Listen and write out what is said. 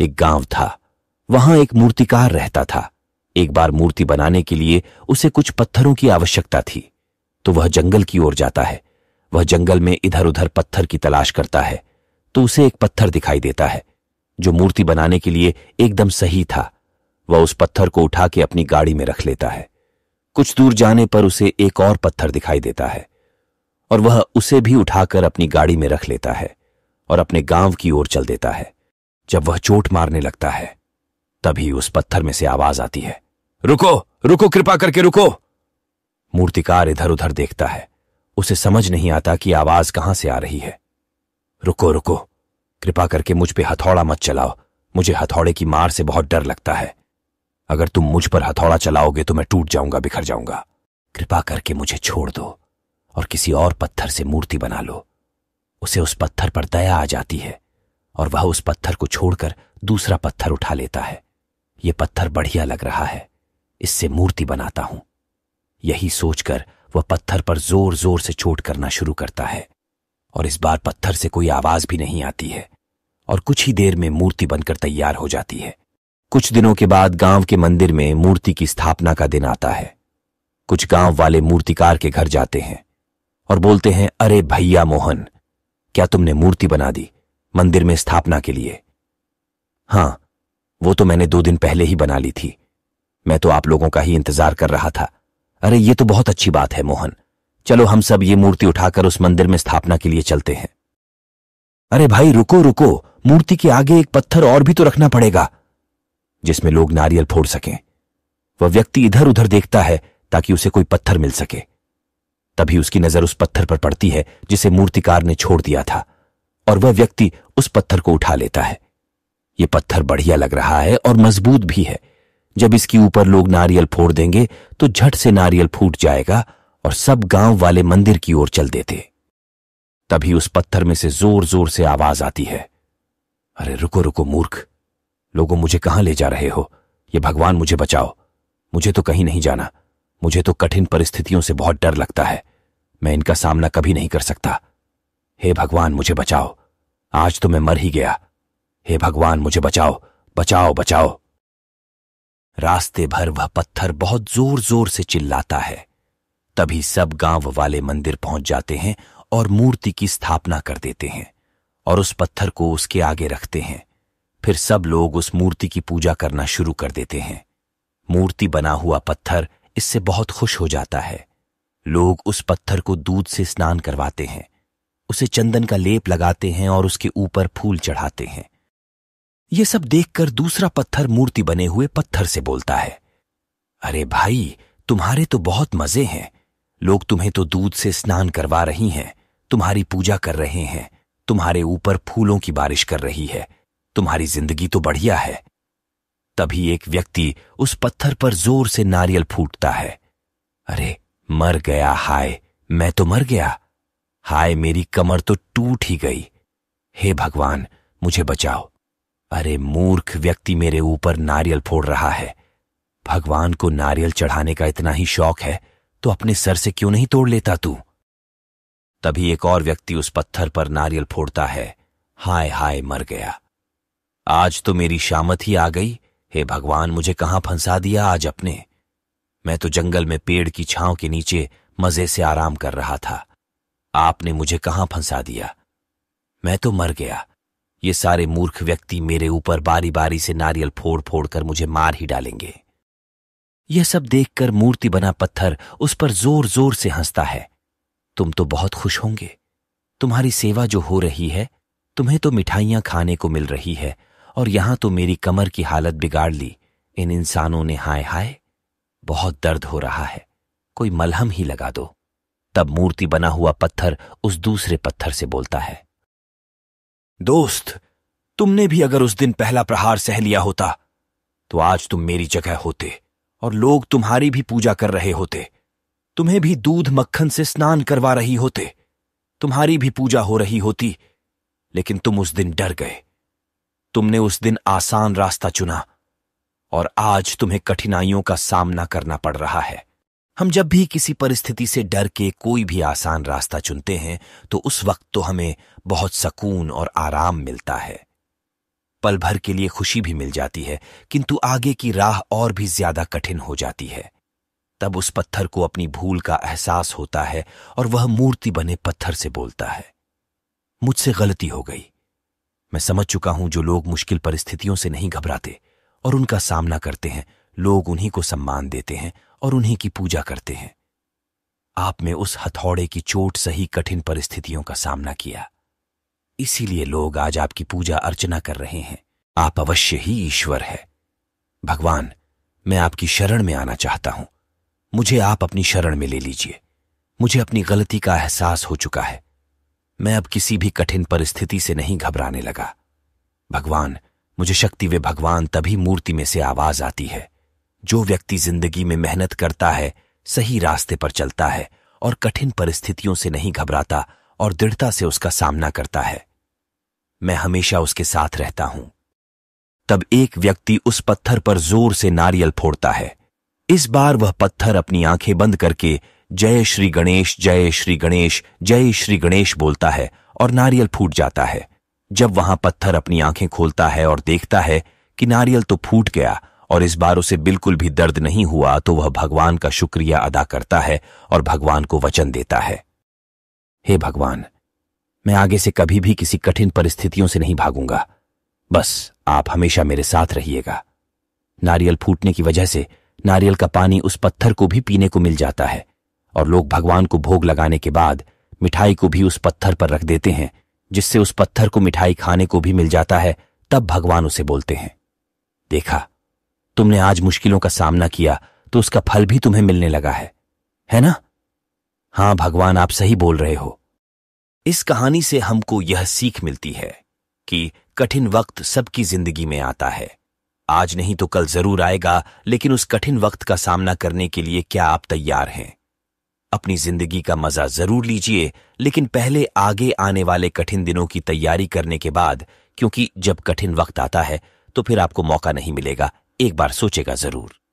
एक गांव था वहां एक मूर्तिकार रहता था एक बार मूर्ति बनाने के लिए उसे कुछ पत्थरों की आवश्यकता थी तो वह जंगल की ओर जाता है वह जंगल में इधर उधर पत्थर की तलाश करता है तो उसे एक पत्थर दिखाई देता है जो मूर्ति बनाने के लिए एकदम सही था वह उस पत्थर को उठा के अपनी गाड़ी में रख लेता है कुछ दूर जाने पर उसे एक और पत्थर दिखाई देता है और वह उसे भी उठाकर अपनी गाड़ी में रख लेता है और अपने गांव की ओर चल देता है जब वह चोट मारने लगता है तभी उस पत्थर में से आवाज आती है रुको रुको कृपा करके रुको मूर्तिकार इधर उधर देखता है उसे समझ नहीं आता कि आवाज कहां से आ रही है रुको रुको कृपा करके मुझ पे हथौड़ा मत चलाओ मुझे हथौड़े की मार से बहुत डर लगता है अगर तुम मुझ पर हथौड़ा चलाओगे तो मैं टूट जाऊंगा बिखर जाऊंगा कृपा करके मुझे छोड़ दो और किसी और पत्थर से मूर्ति बना लो उसे उस पत्थर पर दया आ जाती है और वह उस पत्थर को छोड़कर दूसरा पत्थर उठा लेता है यह पत्थर बढ़िया लग रहा है इससे मूर्ति बनाता हूं यही सोचकर वह पत्थर पर जोर जोर से चोट करना शुरू करता है और इस बार पत्थर से कोई आवाज भी नहीं आती है और कुछ ही देर में मूर्ति बनकर तैयार हो जाती है कुछ दिनों के बाद गांव के मंदिर में मूर्ति की स्थापना का दिन आता है कुछ गांव वाले मूर्तिकार के घर जाते हैं और बोलते हैं अरे भैया मोहन क्या तुमने मूर्ति बना दी मंदिर में स्थापना के लिए हां वो तो मैंने दो दिन पहले ही बना ली थी मैं तो आप लोगों का ही इंतजार कर रहा था अरे ये तो बहुत अच्छी बात है मोहन चलो हम सब ये मूर्ति उठाकर उस मंदिर में स्थापना के लिए चलते हैं अरे भाई रुको रुको मूर्ति के आगे एक पत्थर और भी तो रखना पड़ेगा जिसमें लोग नारियल फोड़ सकें वह व्यक्ति इधर उधर देखता है ताकि उसे कोई पत्थर मिल सके तभी उसकी नजर उस पत्थर पर पड़ती है जिसे मूर्तिकार ने छोड़ दिया था और वह व्यक्ति उस पत्थर को उठा लेता है यह पत्थर बढ़िया लग रहा है और मजबूत भी है जब इसके ऊपर लोग नारियल फोड़ देंगे तो झट से नारियल फूट जाएगा और सब गांव वाले मंदिर की ओर चल देते तभी उस पत्थर में से जोर जोर से आवाज आती है अरे रुको रुको मूर्ख लोगों मुझे कहां ले जा रहे हो ये भगवान मुझे बचाओ मुझे तो कहीं नहीं जाना मुझे तो कठिन परिस्थितियों से बहुत डर लगता है मैं इनका सामना कभी नहीं कर सकता हे भगवान मुझे बचाओ आज तो मैं मर ही गया हे भगवान मुझे बचाओ बचाओ बचाओ रास्ते भर वह पत्थर बहुत जोर जोर से चिल्लाता है तभी सब गांव वाले मंदिर पहुंच जाते हैं और मूर्ति की स्थापना कर देते हैं और उस पत्थर को उसके आगे रखते हैं फिर सब लोग उस मूर्ति की पूजा करना शुरू कर देते हैं मूर्ति बना हुआ पत्थर इससे बहुत खुश हो जाता है लोग उस पत्थर को दूध से स्नान करवाते हैं उसे चंदन का लेप लगाते हैं और उसके ऊपर फूल चढ़ाते हैं ये सब देखकर दूसरा पत्थर मूर्ति बने हुए पत्थर से बोलता है अरे भाई तुम्हारे तो बहुत मजे हैं लोग तुम्हें तो दूध से स्नान करवा रही हैं तुम्हारी पूजा कर रहे हैं तुम्हारे ऊपर फूलों की बारिश कर रही है तुम्हारी जिंदगी तो बढ़िया है तभी एक व्यक्ति उस पत्थर पर जोर से नारियल फूटता है अरे मर गया हाय मैं तो मर गया हाय मेरी कमर तो टूट ही गई हे भगवान मुझे बचाओ अरे मूर्ख व्यक्ति मेरे ऊपर नारियल फोड़ रहा है भगवान को नारियल चढ़ाने का इतना ही शौक है तो अपने सर से क्यों नहीं तोड़ लेता तू तभी एक और व्यक्ति उस पत्थर पर नारियल फोड़ता है हाय हाय मर गया आज तो मेरी शामत ही आ गई हे भगवान मुझे कहां फंसा दिया आज अपने मैं तो जंगल में पेड़ की छांव के नीचे मजे से आराम कर रहा था आपने मुझे कहां फंसा दिया मैं तो मर गया ये सारे मूर्ख व्यक्ति मेरे ऊपर बारी बारी से नारियल फोड़ फोड़ कर मुझे मार ही डालेंगे यह सब देखकर मूर्ति बना पत्थर उस पर जोर जोर से हंसता है तुम तो बहुत खुश होंगे तुम्हारी सेवा जो हो रही है तुम्हें तो मिठाइयां खाने को मिल रही है और यहां तो मेरी कमर की हालत बिगाड़ ली इन इंसानों ने हाय हाय बहुत दर्द हो रहा है कोई मलहम ही लगा दो तब मूर्ति बना हुआ पत्थर उस दूसरे पत्थर से बोलता है दोस्त तुमने भी अगर उस दिन पहला प्रहार सह लिया होता तो आज तुम मेरी जगह होते और लोग तुम्हारी भी पूजा कर रहे होते तुम्हें भी दूध मक्खन से स्नान करवा रही होते तुम्हारी भी पूजा हो रही होती लेकिन तुम उस दिन डर गए तुमने उस दिन आसान रास्ता चुना और आज तुम्हें कठिनाइयों का सामना करना पड़ रहा है हम जब भी किसी परिस्थिति से डर के कोई भी आसान रास्ता चुनते हैं तो उस वक्त तो हमें बहुत सकून और आराम मिलता है पल भर के लिए खुशी भी मिल जाती है किंतु आगे की राह और भी ज्यादा कठिन हो जाती है तब उस पत्थर को अपनी भूल का एहसास होता है और वह मूर्ति बने पत्थर से बोलता है मुझसे गलती हो गई मैं समझ चुका हूं जो लोग मुश्किल परिस्थितियों से नहीं घबराते और उनका सामना करते हैं लोग उन्हीं को सम्मान देते हैं और उन्हीं की पूजा करते हैं आप में उस हथौड़े की चोट सही कठिन परिस्थितियों का सामना किया इसीलिए लोग आज आपकी पूजा अर्चना कर रहे हैं आप अवश्य ही ईश्वर है भगवान मैं आपकी शरण में आना चाहता हूं मुझे आप अपनी शरण में ले लीजिए मुझे अपनी गलती का एहसास हो चुका है मैं अब किसी भी कठिन परिस्थिति से नहीं घबराने लगा भगवान मुझे शक्ति वे भगवान तभी मूर्ति में से आवाज आती है जो व्यक्ति जिंदगी में मेहनत करता है सही रास्ते पर चलता है और कठिन परिस्थितियों से नहीं घबराता और दृढ़ता से उसका सामना करता है मैं हमेशा उसके साथ रहता हूं तब एक व्यक्ति उस पत्थर पर जोर से नारियल फोड़ता है इस बार वह पत्थर अपनी आंखें बंद करके जय श्री गणेश जय श्री गणेश जय श्री गणेश बोलता है और नारियल फूट जाता है जब वहां पत्थर अपनी आंखें खोलता है और देखता है कि नारियल तो फूट गया और इस बार उसे बिल्कुल भी दर्द नहीं हुआ तो वह भगवान का शुक्रिया अदा करता है और भगवान को वचन देता है हे भगवान मैं आगे से कभी भी किसी कठिन परिस्थितियों से नहीं भागूंगा बस आप हमेशा मेरे साथ रहिएगा नारियल फूटने की वजह से नारियल का पानी उस पत्थर को भी पीने को मिल जाता है और लोग भगवान को भोग लगाने के बाद मिठाई को भी उस पत्थर पर रख देते हैं जिससे उस पत्थर को मिठाई खाने को भी मिल जाता है तब भगवान उसे बोलते हैं देखा तुमने आज मुश्किलों का सामना किया तो उसका फल भी तुम्हें मिलने लगा है है ना हां भगवान आप सही बोल रहे हो इस कहानी से हमको यह सीख मिलती है कि कठिन वक्त सबकी जिंदगी में आता है आज नहीं तो कल जरूर आएगा लेकिन उस कठिन वक्त का सामना करने के लिए क्या आप तैयार हैं अपनी जिंदगी का मजा जरूर लीजिए लेकिन पहले आगे आने वाले कठिन दिनों की तैयारी करने के बाद क्योंकि जब कठिन वक्त आता है तो फिर आपको मौका नहीं मिलेगा एक बार सोचेगा जरूर